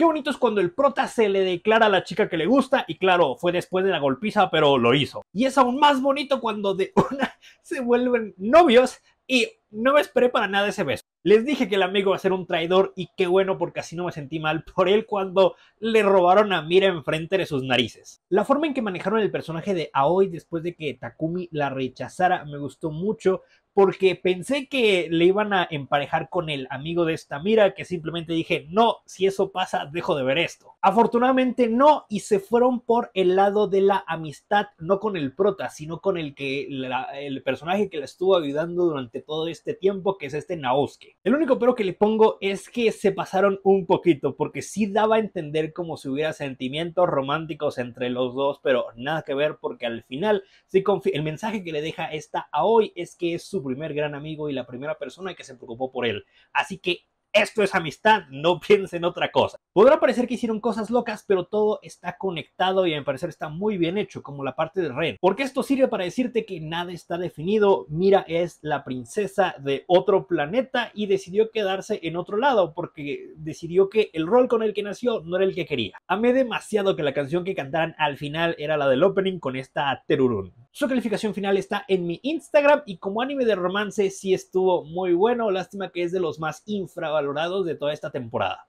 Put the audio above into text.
Qué bonito es cuando el prota se le declara a la chica que le gusta y claro, fue después de la golpiza, pero lo hizo. Y es aún más bonito cuando de una se vuelven novios y no me esperé para nada ese beso. Les dije que el amigo va a ser un traidor y qué bueno porque así no me sentí mal por él cuando le robaron a Mira enfrente de sus narices. La forma en que manejaron el personaje de Aoi después de que Takumi la rechazara me gustó mucho porque pensé que le iban a emparejar con el amigo de esta mira, que simplemente dije, no, si eso pasa, dejo de ver esto. Afortunadamente no, y se fueron por el lado de la amistad, no con el prota, sino con el que el personaje que la estuvo ayudando durante todo este tiempo, que es este Naosuke. El único pero que le pongo es que se pasaron un poquito, porque sí daba a entender como si hubiera sentimientos románticos entre los dos, pero nada que ver, porque al final sí el mensaje que le deja esta a hoy es que es su primer gran amigo y la primera persona que se preocupó por él. Así que esto es amistad, no piensen otra cosa. Podrá parecer que hicieron cosas locas, pero todo está conectado y a mi parecer está muy bien hecho, como la parte de Ren. Porque esto sirve para decirte que nada está definido. Mira es la princesa de otro planeta y decidió quedarse en otro lado porque decidió que el rol con el que nació no era el que quería. Amé demasiado que la canción que cantaran al final era la del opening con esta Terurun. Su calificación final está en mi Instagram y como anime de romance sí estuvo muy bueno, lástima que es de los más infravalorados de toda esta temporada.